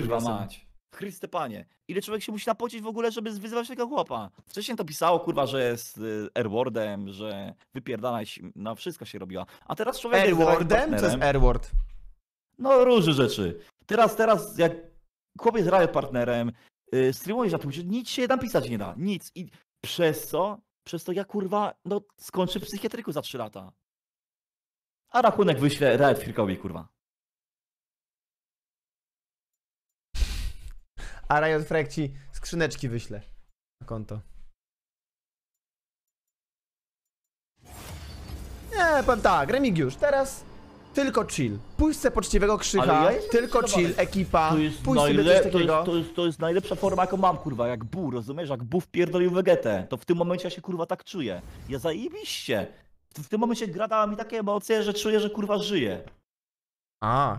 Kurwa mać. Chryste panie, ile człowiek się musi napocić w ogóle, żeby wyzywać tego chłopa? Wcześniej to pisało, kurwa, że jest y, airwordem, że wypierdalać na no, wszystko się robiła. A teraz człowiek jest Airwordem? Co jest Airword? No różne rzeczy. Teraz, teraz jak chłopiec jest riot partnerem, yy, streamujesz na tym, że nic się tam pisać nie da, nic. I przez co? Przez to ja kurwa, no skończę w psychiatryku za 3 lata. A rachunek wyślę Riot Firkowi, kurwa. a Riot Frag ci skrzyneczki wyśle na konto. Nie, powiem tak, Remigiusz, teraz tylko chill. Pójdź se poczciwego krzycha, ja tylko chill, ekipa, No i pójdź sobie coś to, jest, to, jest, to jest najlepsza forma, jaką mam, kurwa, jak Bu, rozumiesz? Jak Bu wpierdolił Wegetę, to w tym momencie ja się, kurwa, tak czuję. Ja zajebiście. W w tym momencie gra dała mi takie emocje, że czuję, że, kurwa, żyje. A,